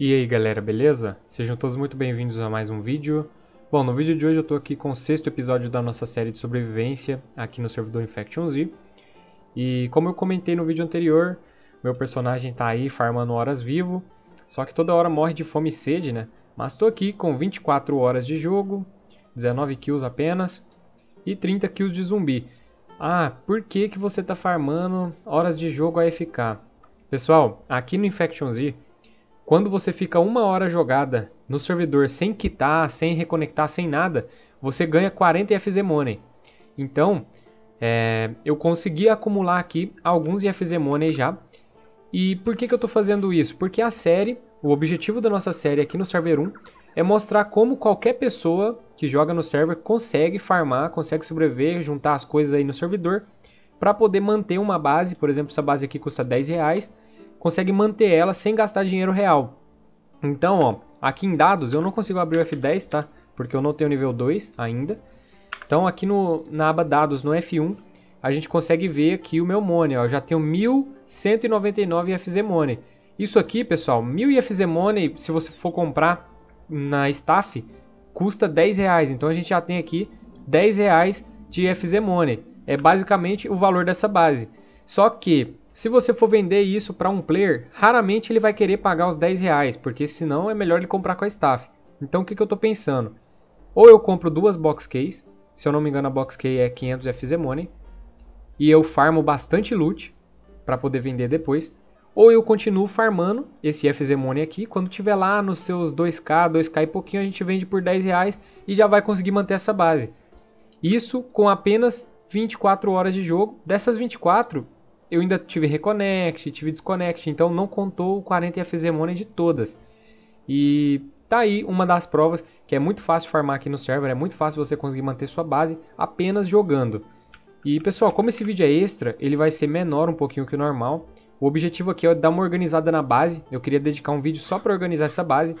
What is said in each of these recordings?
E aí galera, beleza? Sejam todos muito bem-vindos a mais um vídeo. Bom, no vídeo de hoje eu estou aqui com o sexto episódio da nossa série de sobrevivência aqui no servidor Infection Z. E como eu comentei no vídeo anterior, meu personagem está aí farmando horas vivo, só que toda hora morre de fome e sede, né? Mas estou aqui com 24 horas de jogo, 19 kills apenas e 30 kills de zumbi. Ah, por que, que você está farmando horas de jogo AFK? Pessoal, aqui no Infection Z quando você fica uma hora jogada no servidor sem quitar, sem reconectar, sem nada, você ganha 40 FZ Money. Então, é, eu consegui acumular aqui alguns FZ Money já. E por que, que eu estou fazendo isso? Porque a série, o objetivo da nossa série aqui no Server 1 é mostrar como qualquer pessoa que joga no server consegue farmar, consegue sobreviver, juntar as coisas aí no servidor para poder manter uma base, por exemplo, essa base aqui custa 10 reais, consegue manter ela sem gastar dinheiro real. Então, ó, aqui em dados eu não consigo abrir o F10, tá? Porque eu não tenho nível 2 ainda. Então aqui no, na aba dados no F1 a gente consegue ver aqui o meu money, ó, eu já tenho 1199 FZ Money. Isso aqui, pessoal, 1000 FZ Money, se você for comprar na staff, custa 10 reais. Então a gente já tem aqui 10 reais de FZ Money. É basicamente o valor dessa base. Só que se você for vender isso para um player, raramente ele vai querer pagar os 10 reais, porque senão é melhor ele comprar com a staff. Então o que, que eu estou pensando? Ou eu compro duas box keys, se eu não me engano a box key é 500 FZ Money, e eu farmo bastante loot para poder vender depois, ou eu continuo farmando esse FZ Money aqui, quando tiver lá nos seus 2k, 2k e pouquinho, a gente vende por 10 reais e já vai conseguir manter essa base. Isso com apenas 24 horas de jogo. Dessas 24, eu ainda tive reconnect, tive desconnect, então não contou o 40 FZ Money de todas. E tá aí uma das provas que é muito fácil farmar aqui no server, é muito fácil você conseguir manter sua base apenas jogando. E pessoal, como esse vídeo é extra, ele vai ser menor um pouquinho que o normal. O objetivo aqui é dar uma organizada na base, eu queria dedicar um vídeo só para organizar essa base.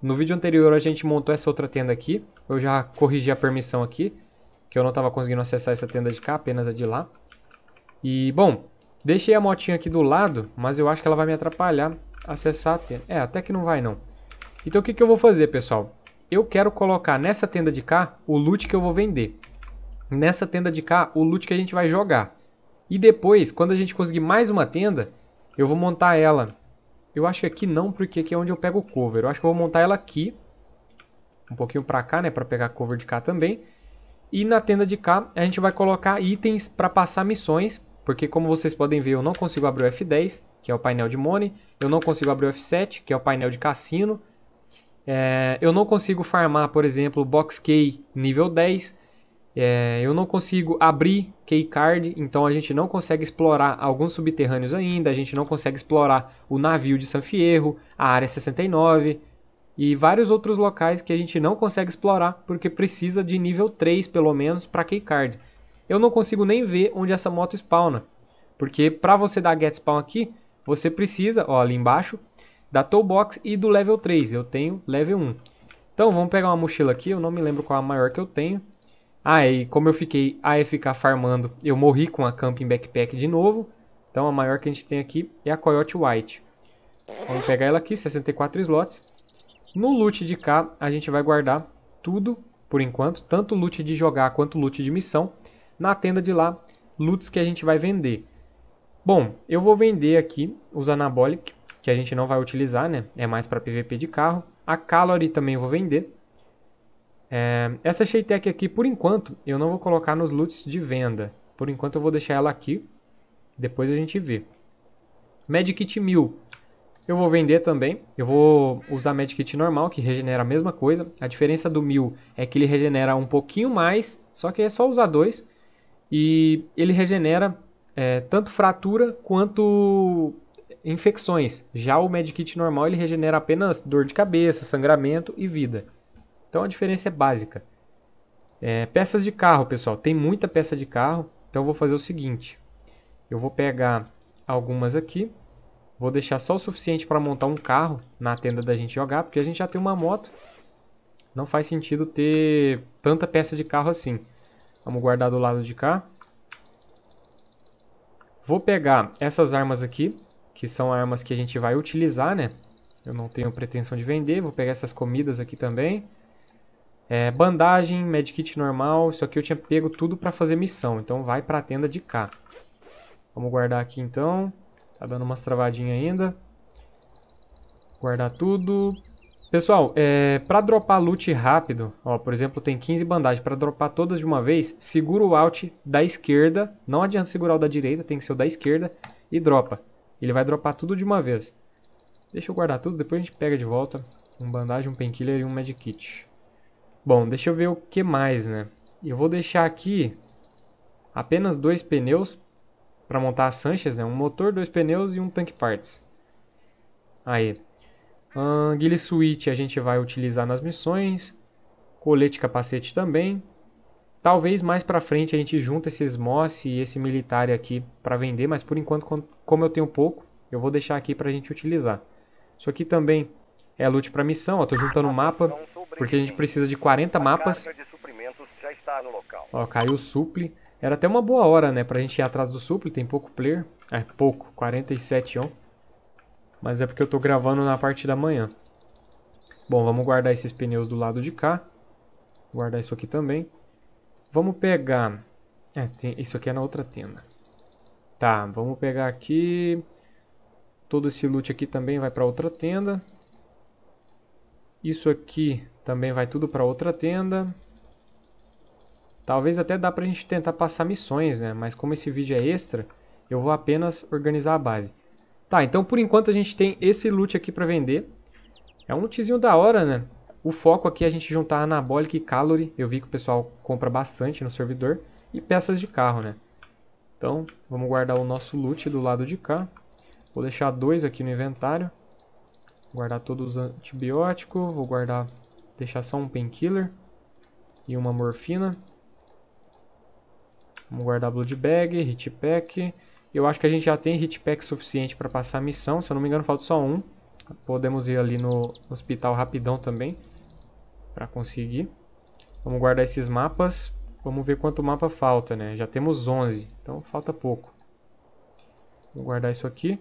No vídeo anterior a gente montou essa outra tenda aqui, eu já corrigi a permissão aqui, que eu não estava conseguindo acessar essa tenda de cá, apenas a de lá. E bom, Deixei a motinha aqui do lado, mas eu acho que ela vai me atrapalhar acessar a tenda. É, até que não vai não. Então o que, que eu vou fazer, pessoal? Eu quero colocar nessa tenda de cá o loot que eu vou vender. Nessa tenda de cá o loot que a gente vai jogar. E depois, quando a gente conseguir mais uma tenda, eu vou montar ela. Eu acho que aqui não, porque aqui é onde eu pego o cover. Eu acho que eu vou montar ela aqui. Um pouquinho pra cá, né, pra pegar cover de cá também. E na tenda de cá a gente vai colocar itens pra passar missões porque como vocês podem ver, eu não consigo abrir o F10, que é o painel de Money, eu não consigo abrir o F7, que é o painel de Cassino, é, eu não consigo farmar, por exemplo, Box Key nível 10, é, eu não consigo abrir Keycard, então a gente não consegue explorar alguns subterrâneos ainda, a gente não consegue explorar o navio de San Fierro, a Área 69 e vários outros locais que a gente não consegue explorar porque precisa de nível 3 pelo menos para Keycard eu não consigo nem ver onde essa moto spawna. Porque para você dar get spawn aqui, você precisa, ó, ali embaixo, da toolbox e do level 3. Eu tenho level 1. Então vamos pegar uma mochila aqui, eu não me lembro qual a maior que eu tenho. Ah, e como eu fiquei AFK farmando, eu morri com a camping backpack de novo. Então a maior que a gente tem aqui é a Coyote White. Vamos pegar ela aqui, 64 slots. No loot de cá, a gente vai guardar tudo por enquanto, tanto loot de jogar quanto loot de missão na tenda de lá loots que a gente vai vender. Bom, eu vou vender aqui os Anabolic, que a gente não vai utilizar, né? É mais para PVP de carro. A Calorie também vou vender. É, essa Sheitec aqui, por enquanto, eu não vou colocar nos loots de venda. Por enquanto eu vou deixar ela aqui. Depois a gente vê. Medkit 1000. Eu vou vender também. Eu vou usar Medkit normal, que regenera a mesma coisa. A diferença do 1000 é que ele regenera um pouquinho mais. Só que é só usar dois e ele regenera é, tanto fratura quanto infecções. Já o Medkit normal ele regenera apenas dor de cabeça, sangramento e vida. Então a diferença é básica. É, peças de carro, pessoal. Tem muita peça de carro. Então eu vou fazer o seguinte. Eu vou pegar algumas aqui. Vou deixar só o suficiente para montar um carro na tenda da gente jogar. Porque a gente já tem uma moto. Não faz sentido ter tanta peça de carro assim. Vamos guardar do lado de cá. Vou pegar essas armas aqui, que são armas que a gente vai utilizar, né? Eu não tenho pretensão de vender, vou pegar essas comidas aqui também. É, bandagem, medkit normal, isso aqui eu tinha pego tudo para fazer missão, então vai para a tenda de cá. Vamos guardar aqui então, tá dando umas travadinhas ainda. Guardar tudo, Pessoal, é, para dropar loot rápido, ó, por exemplo, tem 15 bandagens. Para dropar todas de uma vez, segura o Alt da esquerda. Não adianta segurar o da direita, tem que ser o da esquerda. E dropa. Ele vai dropar tudo de uma vez. Deixa eu guardar tudo, depois a gente pega de volta. Um bandagem, um painkiller e um medkit. Bom, deixa eu ver o que mais, né? Eu vou deixar aqui apenas dois pneus para montar a Sanchez, né? Um motor, dois pneus e um tanque parts. Aí. Uh, Guile Switch a gente vai utilizar nas missões. Colete capacete também. Talvez mais pra frente a gente junta esses Moss e esse militar aqui para vender, mas por enquanto, como eu tenho pouco, eu vou deixar aqui pra gente utilizar. Isso aqui também é loot pra missão, ó, tô juntando um mapa, porque a gente precisa de 40 mapas. Ó, caiu o Suple. Era até uma boa hora, né, pra gente ir atrás do suple tem pouco player. É, pouco, 47 ó mas é porque eu estou gravando na parte da manhã. Bom, vamos guardar esses pneus do lado de cá. Guardar isso aqui também. Vamos pegar... É, tem... isso aqui é na outra tenda. Tá, vamos pegar aqui... Todo esse loot aqui também vai para outra tenda. Isso aqui também vai tudo para outra tenda. Talvez até dá para a gente tentar passar missões, né? Mas como esse vídeo é extra, eu vou apenas organizar a base. Tá, então por enquanto a gente tem esse loot aqui para vender. É um lootzinho da hora, né? O foco aqui é a gente juntar anabolic e calorie. Eu vi que o pessoal compra bastante no servidor. E peças de carro, né? Então, vamos guardar o nosso loot do lado de cá. Vou deixar dois aqui no inventário. Vou guardar todos os antibióticos. Vou guardar... Deixar só um painkiller. E uma morfina. Vamos guardar blood bag, hit pack. Eu acho que a gente já tem hitpack suficiente para passar a missão. Se eu não me engano, falta só um. Podemos ir ali no hospital rapidão também. Para conseguir. Vamos guardar esses mapas. Vamos ver quanto mapa falta, né? Já temos 11. Então falta pouco. Vou guardar isso aqui.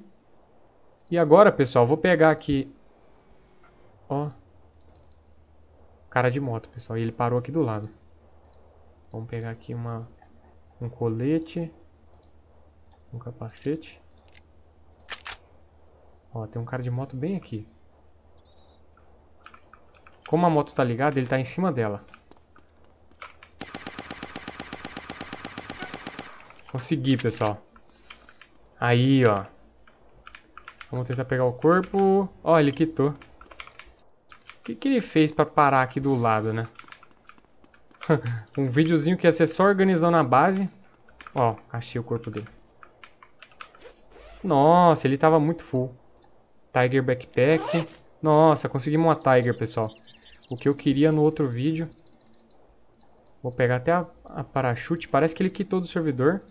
E agora, pessoal, vou pegar aqui... Ó. Cara de moto, pessoal. E ele parou aqui do lado. Vamos pegar aqui uma... Um colete um capacete. Ó, tem um cara de moto bem aqui. Como a moto tá ligada, ele tá em cima dela. Consegui, pessoal. Aí, ó. Vamos tentar pegar o corpo. Ó, ele quitou. O que, que ele fez pra parar aqui do lado, né? um videozinho que ia ser só organizando a base. Ó, achei o corpo dele. Nossa, ele tava muito full. Tiger Backpack. Nossa, conseguimos uma Tiger, pessoal. O que eu queria no outro vídeo. Vou pegar até a, a parachute. Parece que ele quitou do servidor.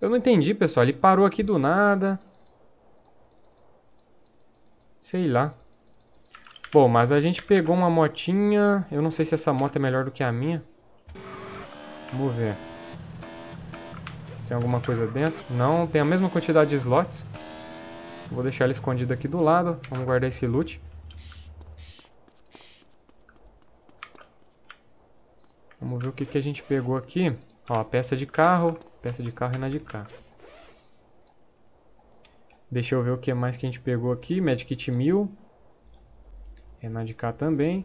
Eu não entendi, pessoal. Ele parou aqui do nada. Sei lá. Bom, mas a gente pegou uma motinha. Eu não sei se essa moto é melhor do que a minha. Vamos ver se tem alguma coisa dentro. Não, tem a mesma quantidade de slots. Vou deixar ele escondido aqui do lado. Vamos guardar esse loot. Vamos ver o que, que a gente pegou aqui. Ó, peça de carro. Peça de carro e é na de cá. Deixa eu ver o que mais que a gente pegou aqui. Medkit 1000. É na de cá também.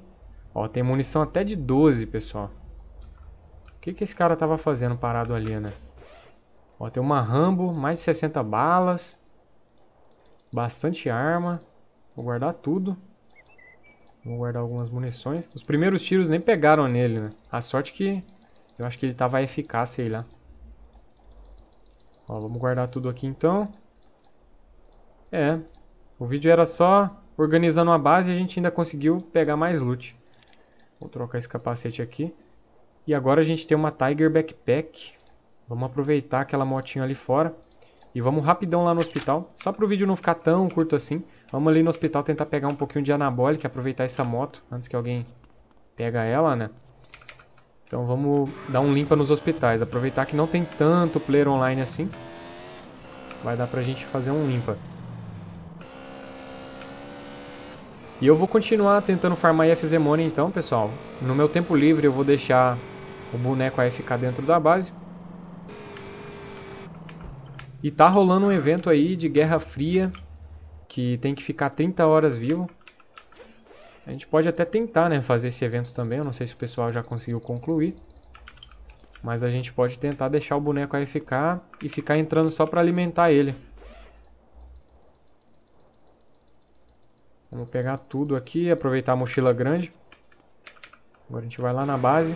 Ó, tem munição até de 12, pessoal. O que, que esse cara tava fazendo parado ali, né? Ó, tem uma Rambo, mais de 60 balas. Bastante arma. Vou guardar tudo. Vou guardar algumas munições. Os primeiros tiros nem pegaram nele, né? A sorte que eu acho que ele tava eficaz, sei lá. Ó, vamos guardar tudo aqui então. É, o vídeo era só organizando uma base e a gente ainda conseguiu pegar mais loot. Vou trocar esse capacete aqui. E agora a gente tem uma Tiger Backpack. Vamos aproveitar aquela motinha ali fora. E vamos rapidão lá no hospital. Só para o vídeo não ficar tão curto assim. Vamos ali no hospital tentar pegar um pouquinho de anabólica. Aproveitar essa moto antes que alguém pega ela, né? Então vamos dar um limpa nos hospitais. Aproveitar que não tem tanto player online assim. Vai dar pra gente fazer um limpa. E eu vou continuar tentando farmar IFZ Money então, pessoal. No meu tempo livre eu vou deixar o boneco AFK dentro da base. E tá rolando um evento aí de Guerra Fria, que tem que ficar 30 horas vivo. A gente pode até tentar, né, fazer esse evento também. Eu não sei se o pessoal já conseguiu concluir. Mas a gente pode tentar deixar o boneco aí ficar e ficar entrando só pra alimentar ele. Vamos pegar tudo aqui, aproveitar a mochila grande. Agora a gente vai lá na base.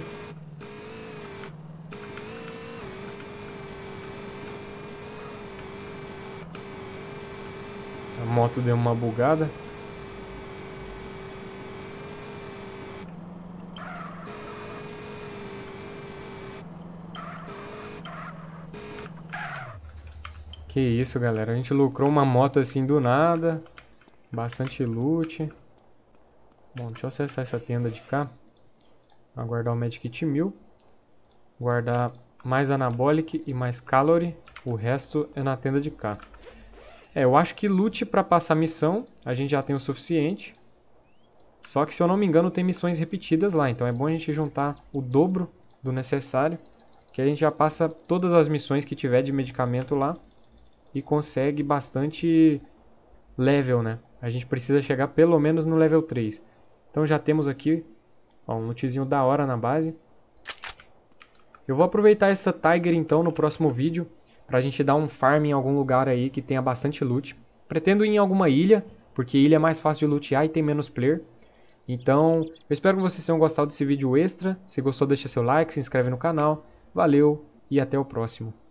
moto deu uma bugada. Que isso, galera. A gente lucrou uma moto assim do nada. Bastante loot. Bom, deixa eu acessar essa tenda de cá. Aguardar guardar o Medkit 1000. Guardar mais Anabolic e mais Calorie. O resto é na tenda de cá. É, eu acho que lute para passar missão, a gente já tem o suficiente. Só que, se eu não me engano, tem missões repetidas lá. Então é bom a gente juntar o dobro do necessário. Que a gente já passa todas as missões que tiver de medicamento lá. E consegue bastante level, né? A gente precisa chegar pelo menos no level 3. Então já temos aqui ó, um lootzinho da hora na base. Eu vou aproveitar essa Tiger então no próximo vídeo pra gente dar um farm em algum lugar aí que tenha bastante loot. Pretendo ir em alguma ilha, porque ilha é mais fácil de lootear e tem menos player. Então, eu espero que vocês tenham gostado desse vídeo extra. Se gostou, deixa seu like, se inscreve no canal. Valeu e até o próximo.